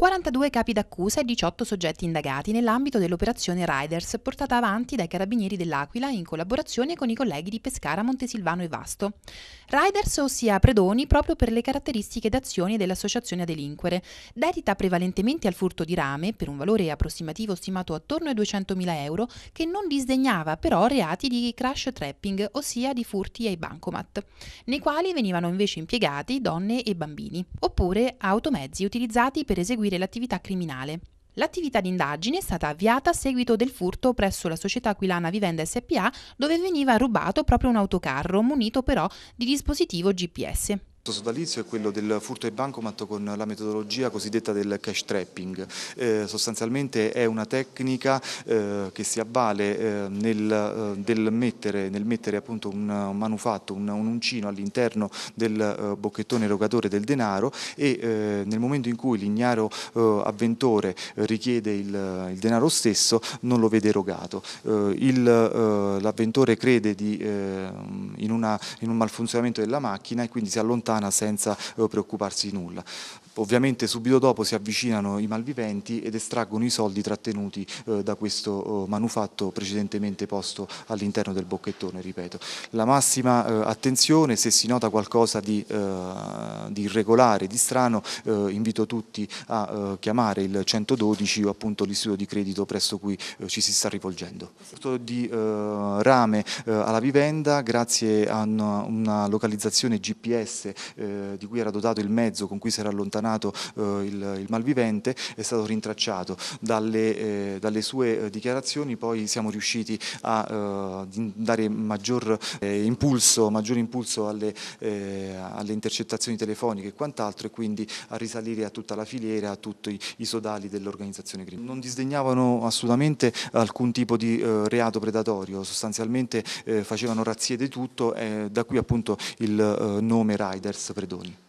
42 capi d'accusa e 18 soggetti indagati nell'ambito dell'operazione Riders portata avanti dai carabinieri dell'Aquila in collaborazione con i colleghi di Pescara, Montesilvano e Vasto. Riders, ossia predoni, proprio per le caratteristiche d'azione dell'associazione a delinquere, dedita prevalentemente al furto di rame per un valore approssimativo stimato attorno ai 200.000 euro, che non disdegnava però reati di crash trapping, ossia di furti ai bancomat, nei quali venivano invece impiegati donne e bambini, oppure automezzi utilizzati per eseguire proseguire l'attività criminale. L'attività d'indagine è stata avviata a seguito del furto presso la società Aquilana Vivenda SPA dove veniva rubato proprio un autocarro munito però di dispositivo GPS sodalizio è quello del furto ai bancomat con la metodologia cosiddetta del cash trapping. Eh, sostanzialmente è una tecnica eh, che si avvale eh, nel, eh, del mettere, nel, mettere, appunto un, un manufatto, un, un uncino all'interno del eh, bocchettone erogatore del denaro e eh, nel momento in cui l'ignaro avventore richiede il, il, denaro stesso non lo vede erogato. l'avventore crede di, in, una, in un malfunzionamento della macchina e quindi si allontana sana senza eh, preoccuparsi di nulla. Ovviamente subito dopo si avvicinano i malviventi ed estraggono i soldi trattenuti eh, da questo eh, manufatto precedentemente posto all'interno del bocchettone, ripeto. La massima eh, attenzione, se si nota qualcosa di, eh, di irregolare, di strano, eh, invito tutti a eh, chiamare il 112 o appunto l'istituto di credito presso cui ci si sta rivolgendo. Di rame alla vivenda, grazie a una, una localizzazione GPS di cui era dotato il mezzo con cui si era allontanato allontanato eh, il, il, malvivente è stato rintracciato. Dalle, eh, dalle sue eh, dichiarazioni poi siamo riusciti a dare maggior impulso, maggior impulso alle, alle intercettazioni telefoniche e quant'altro e quindi a risalire a tutta la filiera, a tutti i sodali dell'organizzazione criminale. Non disdegnavano assolutamente alcun tipo di eh, reato predatorio, sostanzialmente eh, facevano razzie di tutto, eh, da qui appunto il nome Riders Predoni.